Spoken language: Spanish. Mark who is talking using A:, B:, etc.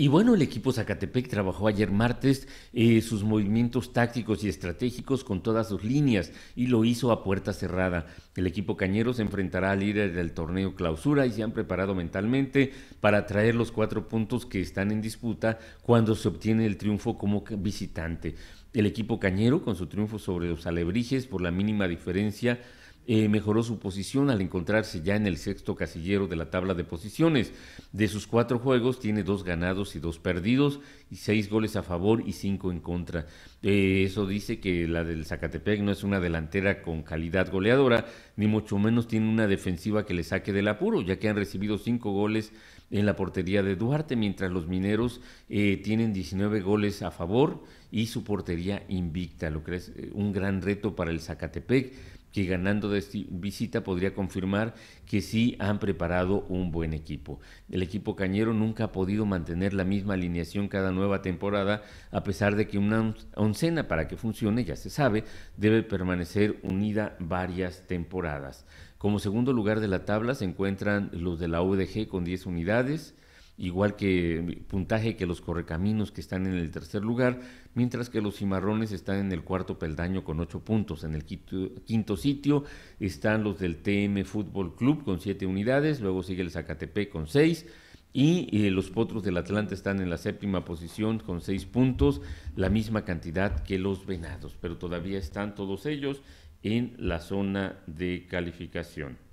A: Y bueno, el equipo Zacatepec trabajó ayer martes eh, sus movimientos tácticos y estratégicos con todas sus líneas y lo hizo a puerta cerrada. El equipo cañero se enfrentará al líder del torneo clausura y se han preparado mentalmente para traer los cuatro puntos que están en disputa cuando se obtiene el triunfo como visitante. El equipo cañero, con su triunfo sobre los alebrijes por la mínima diferencia, eh, mejoró su posición al encontrarse ya en el sexto casillero de la tabla de posiciones. De sus cuatro juegos tiene dos ganados y dos perdidos y seis goles a favor y cinco en contra. Eh, eso dice que la del Zacatepec no es una delantera con calidad goleadora, ni mucho menos tiene una defensiva que le saque del apuro, ya que han recibido cinco goles en la portería de Duarte, mientras los mineros eh, tienen 19 goles a favor y su portería invicta, lo que es un gran reto para el Zacatepec que ganando de visita podría confirmar que sí han preparado un buen equipo. El equipo cañero nunca ha podido mantener la misma alineación cada nueva temporada, a pesar de que una oncena para que funcione, ya se sabe, debe permanecer unida varias temporadas. Como segundo lugar de la tabla se encuentran los de la UDG con 10 unidades, igual que puntaje que los correcaminos que están en el tercer lugar, mientras que los cimarrones están en el cuarto peldaño con ocho puntos. En el quinto, sitio están los del TM Fútbol Club con siete unidades, luego sigue el Zacatepec con seis. Y eh, los potros del Atlanta están en la séptima posición con seis puntos, la misma cantidad que los venados, pero todavía están todos ellos en la zona de calificación.